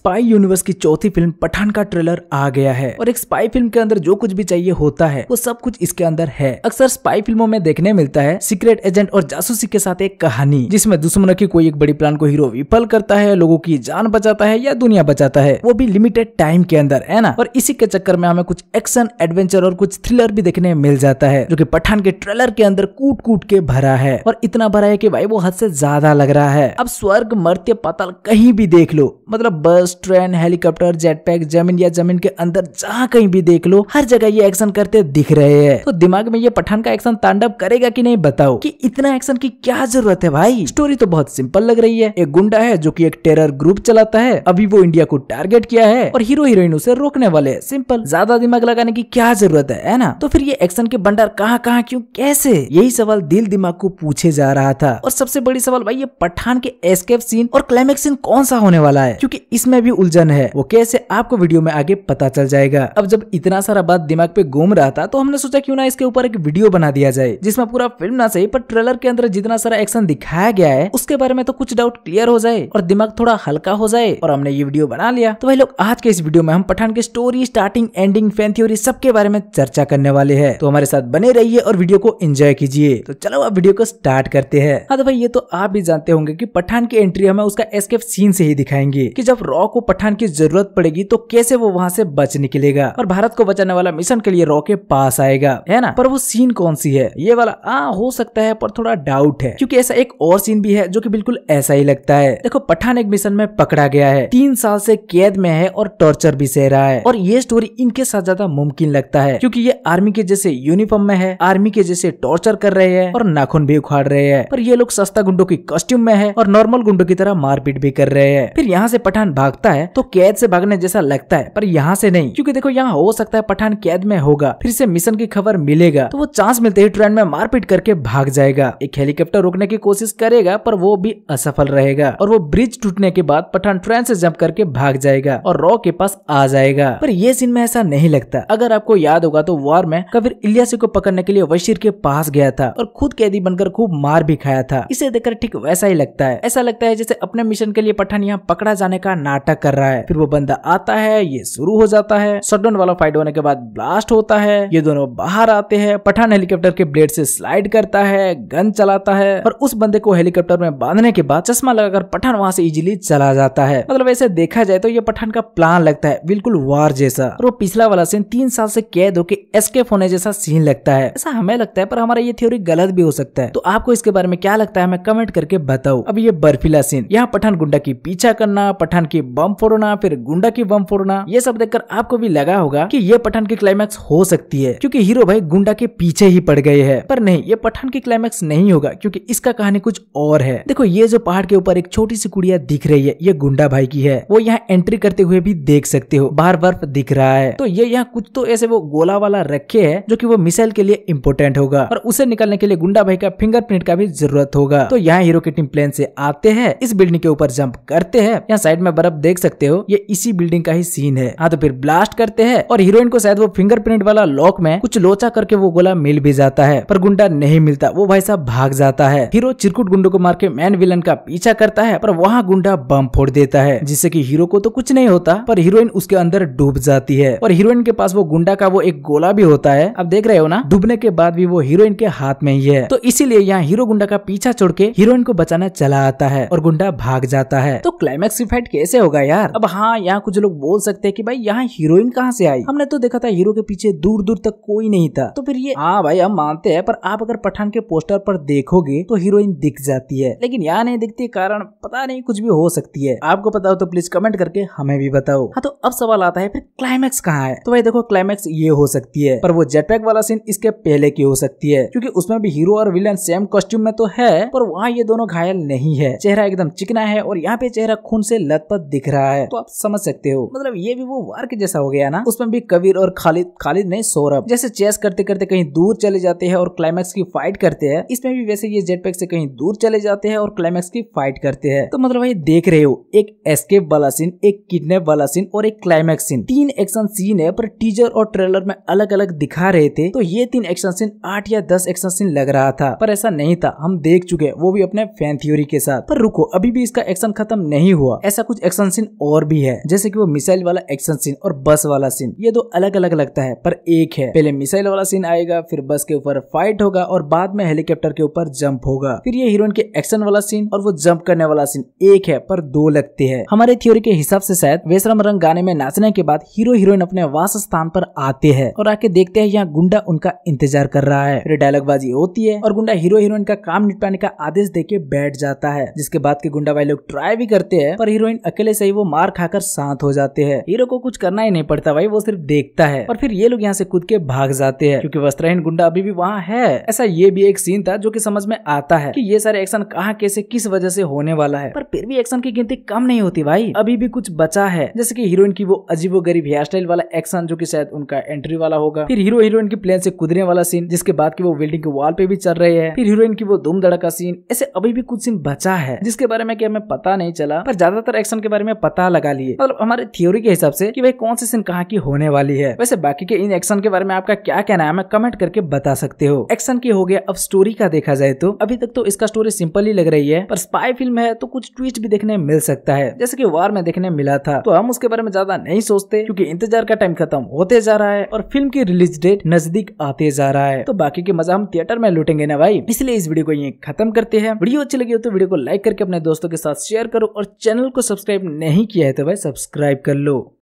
spy universe की चौथी film Pathan का ट्रेलर आ गया है और एक स्पाई फिल्म के अंदर जो कुछ भी चाहिए होता है वो सब कुछ इसके अंदर है अक्सर स्पाई फिल्मों में देखने मिलता है सीक्रेट एजेंट और जासूसी के साथ एक कहानी जिसमें दुश्मनों की कोई एक बड़ी प्लान को हीरो विफल करता है लोगों की जान बचाता है या दुनिया बचाता है वो भी लिमिटेड टाइम के अंदर है ना और इसी के चक्कर में हमें कुछ एक्शन एडवेंचर और कुछ थ्रिलर भी देखने मिल जाता है जो की पठान के ट्रेलर के अंदर कूट कूट के भरा है और इतना भरा है की भाई वो हद से ज्यादा लग रहा है अब स्वर्ग मर्त्य पाताल कहीं भी देख लो मतलब बस bus train helicopter jet pack जमीन या जमीन के अंदर जहाँ कहीं भी देख लो हर जगह ये एक्शन करते दिख रहे हैं तो दिमाग में ये पठान का एक्शन तांडव करेगा की नहीं बताओ की इतना एक्शन की क्या जरूरत है भाई स्टोरी तो बहुत सिंपल लग रही है एक गुंडा है जो की एक टेरर ग्रुप चलाता है अभी वो इंडिया को टारगेट किया है और हीरो हीरोइन उसे रोकने वाले है सिंपल ज्यादा दिमाग लगाने की क्या जरूरत है है ना तो फिर ये एक्शन के भंडार कहाँ कहाँ क्यों कैसे यही सवाल दिल दिमाग को पूछे जा रहा था और सबसे बड़ी सवाल भाई ये पठान के एस्केप सीन और क्लाइमेक्स सीन कौन सा होने वाला है क्योंकि इसमें में भी उलझन है वो कैसे आपको वीडियो में आगे पता चल जाएगा अब जब इतना सारा बात दिमाग पे घूम रहा था तो हमने सोचा क्यों ना इसके ऊपर एक वीडियो बना दिया जाए जिसमें पूरा फिल्म ना सही पर ट्रेलर के अंदर जितना सारा एक्शन दिखाया गया है उसके बारे में तो कुछ डाउट क्लियर हो जाए और दिमाग थोड़ा हल्का हो जाए और हमने ये वीडियो बना लिया तो भाई लोग आज के इस वीडियो में हम पठान की story starting ending fan theory सबके बारे में चर्चा करने वाले है तो हमारे साथ बने रहिए और वीडियो को एंजॉय कीजिए तो चलो आप वीडियो को स्टार्ट करते हैं हाँ तो भाई ये तो आप भी जानते होंगे की पठान की एंट्री हमें उसका एस्केप सीन से ही दिखाएंगे की जब रॉक को पठान की जरूरत पड़ेगी तो कैसे वो वहाँ से बच निकलेगा और भारत को बचाने वाला मिशन के लिए रॉ के पास आएगा है ना पर वो सीन कौन सी है ये वाला आ हो सकता है पर थोड़ा डाउट है क्योंकि ऐसा एक और सीन भी है जो की बिल्कुल ऐसा ही लगता है देखो पठान एक मिशन में पकड़ा गया है तीन साल से कैद में है और टॉर्चर भी सह रहा है और ये स्टोरी इनके साथ ज्यादा मुमकिन लगता है क्योंकि ये आर्मी के जैसे यूनिफॉर्म में है आर्मी के जैसे टॉर्चर कर रहे हैं और नाखून भी उखाड़ रहे हैं पर ये लोग सस्ता गुंडों की कॉस्ट्यूम में है और नॉर्मल गुंडों की तरह मारपीट भी कर रहे हैं फिर यहाँ से पठान भाग भागता है तो कैद से भागने जैसा लगता है पर यहाँ से नहीं क्योंकि देखो यहाँ हो सकता है पठान कैद में होगा फिर से मिशन की खबर मिलेगा तो वो चांस मिलते ही ट्रेन में मारपीट करके भाग जाएगा एक हेलीकॉप्टर रोकने की कोशिश करेगा पर वो भी असफल रहेगा और वो ब्रिज टूटने के बाद पठान ट्रेन से जंप करके भाग जाएगा और रॉ के पास आ जाएगा पर ये सीन में ऐसा नहीं लगता अगर आपको याद होगा तो वार में कबीर इलियासी को पकड़ने के लिए वशीर के पास गया था और खुद कैदी बनकर खूब मार भी खाया था इसे देखकर ठीक वैसा ही लगता है ऐसा लगता है जैसे अपने मिशन के लिए पठान यहाँ पकड़ा जाने का नाटक अटैक कर रहा है फिर वो बंदा आता है ये शुरू हो जाता है सडन वाला फाइट होने के बाद ब्लास्ट होता है ये दोनों बाहर आते हैं पठान हेलीकॉप्टर के ब्लेड से स्लाइड करता है गन चलाता है और उस बंदे को हेलीकॉप्टर में बांधने के बाद चश्मा लगाकर पठान वहां से इजिली चला जाता है मतलब ऐसे देखा जाए तो ये पठान का प्लान लगता है बिल्कुल वार जैसा और वो पिछला वाला सीन तीन साल से कैद होकर एस्केप होने जैसा सीन लगता है ऐसा हमें लगता है पर हमारा ये थ्योरी गलत भी हो सकता है तो आपको इसके बारे में क्या लगता है हमें कमेंट करके बताओ अब ये बर्फीला सीन यहाँ पठान गुंडा की पीछा करना पठान की बम फोड़ना फिर गुंडा की बम फोड़ना ये सब देखकर आपको भी लगा होगा कि ये पठान की क्लाइमैक्स हो सकती है क्योंकि हीरो भाई गुंडा के पीछे ही पड़ गए हैं पर नहीं ये पठान की क्लाइमैक्स नहीं होगा क्योंकि इसका कहानी कुछ और है देखो ये जो पहाड़ के ऊपर एक छोटी सी कुड़िया दिख रही है ये गुंडा भाई की है वो यहाँ एंट्री करते हुए भी देख सकते हो बाहर बर्फ दिख रहा है तो ये यहाँ कुछ तो ऐसे वो गोला वाला रखे है जो की वो मिसाइल के लिए इम्पोर्टेंट होगा और उसे निकालने के लिए गुंडा भाई का फिंगरप्रिंट का भी जरूरत होगा तो यहाँ हीरो की टीम प्लेन से आते हैं इस बिल्डिंग के ऊपर जंप करते हैं यहाँ साइड में बर्फ देख सकते हो ये इसी बिल्डिंग का ही सीन है हाँ तो फिर ब्लास्ट करते हैं और हीरोइन को शायद वो फिंगरप्रिंट वाला लॉक में कुछ लोचा करके वो गोला मिल भी जाता है पर गुंडा नहीं मिलता वो भाई साहब भाग जाता है हीरो चिरकुट गुंडो को मार के मैन विलन का पीछा करता है पर वहाँ गुंडा बम फोड़ देता है जिससे की हीरो को तो कुछ नहीं होता पर हीरोइन उसके अंदर डूब जाती है और हीरोइन के पास वो गुंडा का वो एक गोला भी होता है आप देख रहे हो ना डूबने के बाद भी वो हीरोइन के हाथ में ही है तो इसीलिए यहाँ हीरो गुंडा का पीछा छोड़ के हीरोइन को बचाना चला आता है और गुंडा भाग जाता है तो इफेक्ट कैसे हो होगा यार अब हाँ यहाँ कुछ लोग बोल सकते हैं कि भाई यहाँ हीरोइन कहाँ से आई हमने तो देखा था हीरो के पीछे दूर दूर तक कोई नहीं था तो फिर ये हाँ भाई हम मानते हैं पर आप अगर पठान के पोस्टर पर देखोगे तो हीरोइन दिख जाती है लेकिन यहाँ नहीं दिखती कारण पता नहीं कुछ भी हो सकती है आपको पता हो तो प्लीज कमेंट करके हमें भी बताओ हाँ तो अब सवाल आता है फिर क्लाइमैक्स कहाँ है तो भाई देखो क्लाइमैक्स ये हो सकती है पर वो जेटपैक वाला सीन इसके पहले की हो सकती है क्योंकि उसमें भी हीरो और विलन सेम कॉस्ट्यूम में तो है पर वहाँ ये दोनों घायल नहीं है चेहरा एकदम चिकना है और यहाँ पे चेहरा खून से लथपथ दिख दिख रहा है तो आप समझ सकते हो मतलब ये भी वो वर्क जैसा हो गया ना उसमें भी कबीर और खालिद खालिद नहीं सौरभ जैसे चेस करते करते कहीं दूर चले जाते हैं और क्लाइमैक्स की फाइट करते हैं इसमें भी वैसे ये जेट पैक से कहीं दूर चले जाते हैं और क्लाइमैक्स की फाइट करते हैं तो मतलब भाई देख रहे हो एक एस्केप वाला सीन एक किडनेप वाला सीन और एक क्लाइमैक्स सीन तीन एक्शन सीन है पर टीजर और ट्रेलर में अलग अलग दिखा रहे थे तो ये तीन एक्शन सीन आठ या दस एक्शन सीन लग रहा था पर ऐसा नहीं था हम देख चुके वो भी अपने फैन थ्योरी के साथ पर रुको अभी भी इसका एक्शन खत्म नहीं हुआ ऐसा कुछ एक्शन एक्शन सीन और भी है जैसे कि वो मिसाइल वाला एक्शन सीन और बस वाला सीन ये दो अलग अलग लगता है पर एक है पहले मिसाइल वाला सीन आएगा फिर बस के ऊपर फाइट होगा और बाद में हेलीकॉप्टर के ऊपर जंप होगा फिर ये हीरोइन के एक्शन वाला सीन और वो जंप करने वाला सीन एक है पर दो लगते है हमारे थ्योरी के हिसाब से शायद वेशरम रंग गाने में नाचने के बाद हीरो हीरोइन अपने वास स्थान पर आते हैं और आके देखते हैं यहाँ गुंडा उनका इंतजार कर रहा है फिर डायलॉगबाजी होती है और गुंडा हीरो हीरोइन का काम निपटाने का आदेश दे बैठ जाता है जिसके बाद के गुंडा भाई लोग ट्राई भी करते हैं पर हीरोइन अकेले जैसे ही वो मार खाकर शांत हो जाते हैं हीरो को कुछ करना ही नहीं पड़ता भाई वो सिर्फ देखता है और फिर ये लोग यहाँ से कूद के भाग जाते हैं क्योंकि वस्त्रहीन गुंडा अभी भी वहाँ है ऐसा ये भी एक सीन था जो की समझ में आता है की ये सारे एक्शन कहाँ कैसे किस वजह से होने वाला है पर फिर भी एक्शन की गिनती कम नहीं होती भाई अभी भी कुछ बचा है जैसे की हीरोइन की वो अजीबो गरीब हेयर स्टाइल वाला एक्शन जो की शायद उनका एंट्री वाला होगा फिर हीरो हीरोइन की प्लेन से कूदने वाला सीन जिसके बाद की वो बिल्डिंग के वॉल पे भी चल रहे हैं फिर हीरोइन की वो धूम धड़का सीन ऐसे अभी भी कुछ सीन बचा है जिसके बारे में क्या हमें पता नहीं चला पर ज्यादातर एक्शन के बारे में में पता लगा लिए मतलब हमारे थ्योरी के हिसाब से कि भाई कौन सी सीन कहाँ की होने वाली है वैसे बाकी के इन एक्शन के बारे में आपका क्या कहना है हमें कमेंट करके बता सकते हो एक्शन की हो गया अब स्टोरी का देखा जाए तो अभी तक तो इसका स्टोरी सिंपल ही लग रही है पर स्पाई फिल्म है तो कुछ ट्विस्ट भी देखने मिल सकता है जैसे की वार में देखने मिला था तो हम उसके बारे में ज्यादा नहीं सोचते क्यूँकी इंतजार का टाइम खत्म होते जा रहा है और फिल्म की रिलीज डेट नजदीक आते जा रहा है तो बाकी के मजा हम थिएटर में लुटेंगे ना भाई इसलिए इस वीडियो को ये खत्म करते हैं वीडियो अच्छी लगी हो तो वीडियो को लाइक करके अपने दोस्तों के साथ शेयर करो और चैनल को सब्सक्राइब नहीं किया है तो भाई सब्सक्राइब कर लो